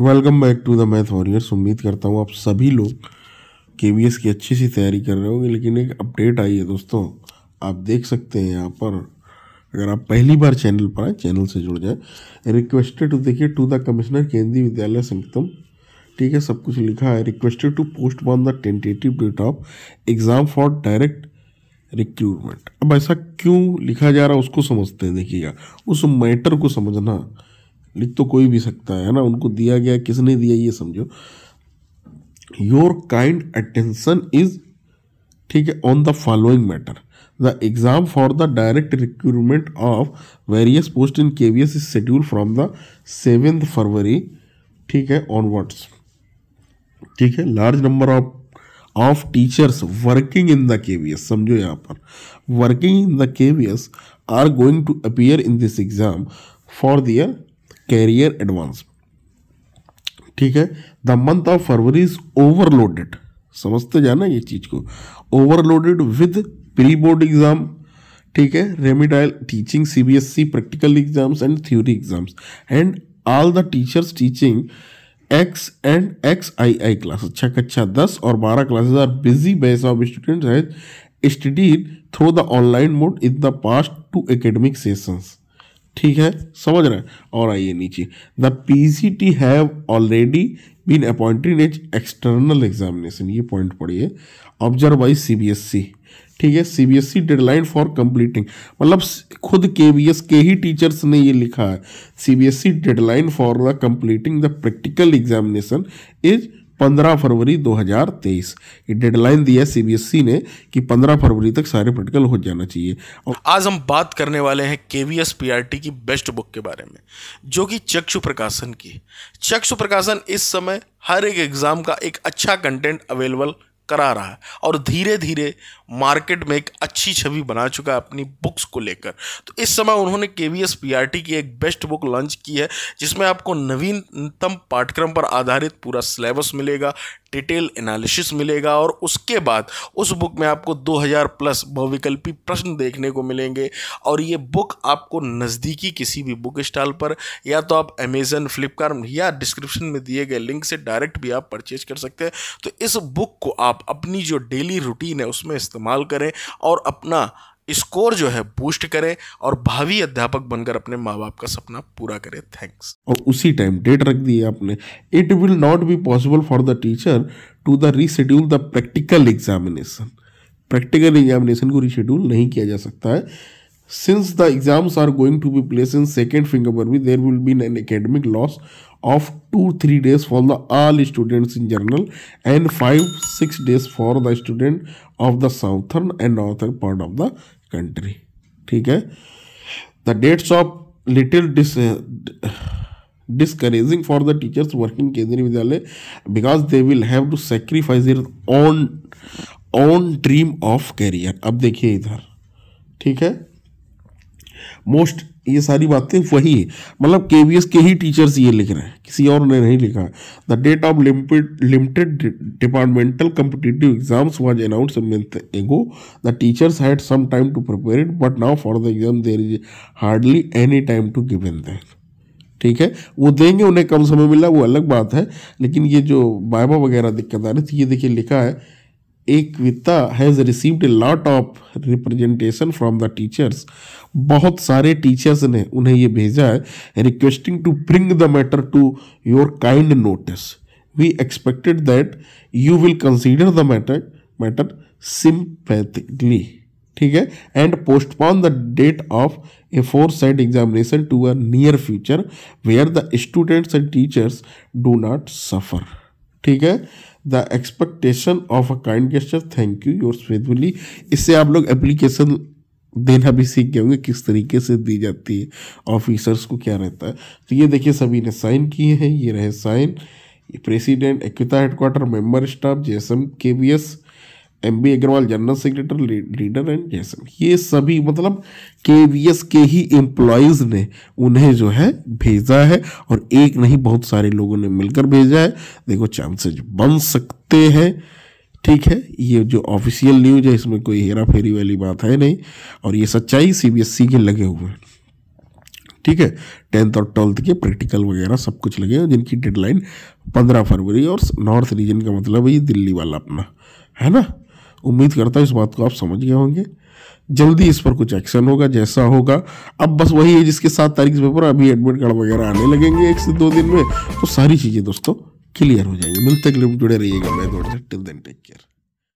Welcome back to the math warriors उम्मीद करता हूँ आप सभी लोग के वी एस की अच्छी सी तैयारी कर रहे होंगे लेकिन एक अपडेट आई है दोस्तों आप देख सकते हैं यहाँ पर अगर आप पहली बार चैनल पर आए चैनल से जुड़ जाए रिक्वेस्टेड टू देखिए to the commissioner Kendriya Vidyalaya Sangathan ठीक है सब कुछ लिखा है requested to post on the tentative date of exam for direct recruitment अब ऐसा क्यों लिखा जा रहा है उसको समझते हैं देखिएगा उस मैटर को समझना लिख तो कोई भी सकता है ना उनको दिया गया किसने दिया ये समझो योर काइंड अटेंशन इज ठीक है on the following matter the exam for the direct recruitment of various post in K V S is schedule from the seventh February ठीक है ऑनवर्ड्स ठीक है large number of of teachers working in the K V S समझो यहाँ पर working in the K V S are going to appear in this exam for their career advance ठीक है the month of February is overloaded समझते जाना ये चीज को overloaded with pre board exam ठीक है remedial teaching CBSE practical exams and theory exams and all the teachers teaching X and X I I class अच्छा कक्षा दस और बारह classes are busy base of students has studied through the online mode in the past two academic sessions ठीक है समझ रहे हैं और आइए नीचे the P C T have already been appointed as external examination ये पॉइंट पढ़िए observe by C B S C ठीक है C B S C deadline for completing मतलब खुद के बी एस के ही टीचर्स ने ये लिखा है C B S C deadline for the completing the practical examination is 15 February 2023 ये डेडलाइन दिया सीबीएसई ने कि 15 फरवरी तक सारे प्रैक्टिकल हो जाना चाहिए और आज हम बात करने वाले हैं K V S P R T की बेस्ट बुक के बारे में जो कि चक्षु प्रकाशन की चक्षु प्रकाशन इस समय हर एक एग्ज़ाम का एक अच्छा कंटेंट अवेलेबल करा रहा है और धीरे धीरे मार्केट में एक अच्छी छवि बना चुका है अपनी बुक्स को लेकर तो इस समय उन्होंने K V S P R T की एक बेस्ट बुक लॉन्च की है जिसमें आपको नवीनतम पाठ्यक्रम पर आधारित पूरा सिलेबस मिलेगा डिटेल एनालिसिस मिलेगा और उसके बाद उस बुक में आपको 2000 प्लस बहुविकल्पी प्रश्न देखने को मिलेंगे और ये बुक आपको नज़दीकी किसी भी बुक स्टॉल पर या तो आप अमेज़न फ्लिपकार्ट या डिस्क्रिप्शन में दिए गए लिंक से डायरेक्ट भी आप परचेज कर सकते हैं तो इस बुक को आप अपनी जो डेली रूटीन है उसमें इस्तेमाल करें और अपना स्कोर जो है बूस्ट करें और भावी अध्यापक बनकर अपने माँ बाप का सपना पूरा करें थैंक्स और उसी टाइम डेट रख दी है आपने it will not be possible for the teacher to the reschedule the practical examination practical examination को रीशेड्यूल नहीं किया जा सकता है since the exams are going to be place in second finger पर भी there will be an academic loss of 2-3 days for the all students in general and 5-6 days for the student of the southern and northern part of the country. ठीक है the dates of little dis discouraging for the teachers working kendriya vidyalay because they will have to sacrifice their own own dream of career अब देखिए इधर ठीक है most ये सारी बातें वही है मतलब के के ही टीचर्स ये लिख रहे हैं किसी और ने नहीं लिखा the date of limited limited departmental competitive exams was announce month ago the teachers had some time to prepare it but now for the exam there is hardly any time to give in that ठीक है वो देंगे उन्हें कम समय मिला वो अलग बात है लेकिन ये जो बाइबा वगैरह दिक्कत आ रही थी ये देखिए लिखा है एकविता has received a lot of representation from the teachers बहुत सारे टीचर्स ने उन्हें ये भेजा है requesting to bring the matter to your kind notice we expected that you will consider the matter matter sympathetically ठीक है and postpone the date of a four side examination to a near future where the students and teachers do not suffer ठीक है the expectation of a kind gesture thank you your faithfully इससे आप लोग application देना भी सीख गए होंगे किस तरीके से दी जाती है ऑफिसर्स को क्या रहता है तो ये देखिए सभी ने साइन किए हैं ये रहे साइन प्रेसिडेंट एक्विता headquarter member staff J S M K B S M B Agarwal general secretary leader and जैसन ये सभी मतलब के वी एस के ही एम्प्लॉयज़ ने उन्हें जो है भेजा है और एक नहीं बहुत सारे लोगों ने मिलकर भेजा है देखो चांसेज बन सकते हैं ठीक है ये जो ऑफिशियल न्यूज है इसमें कोई हेरा फेरी वाली बात है नहीं और ये सच्चाई सी बी एस सी के लगे हुए हैं ठीक है टेंथ और ट्वेल्थ के प्रैक्टिकल वगैरह सब कुछ लगे हैं जिनकी डेडलाइन पंद्रह फरवरी और नॉर्थ रीजन का मतलब है ये दिल्ली वाला अपना है ना उम्मीद करता हूँ इस बात को आप समझ गए होंगे जल्दी इस पर कुछ एक्शन होगा जैसा होगा अब बस वही है जिसके साथ तारीख से पेपर अभी एडमिट कार्ड वगैरह आने लगेंगे एक से दो दिन में तो सारी चीज़ें दोस्तों क्लियर हो जाएंगी मिलते जुड़े रहिएगा मैं टिल देन टेक केयर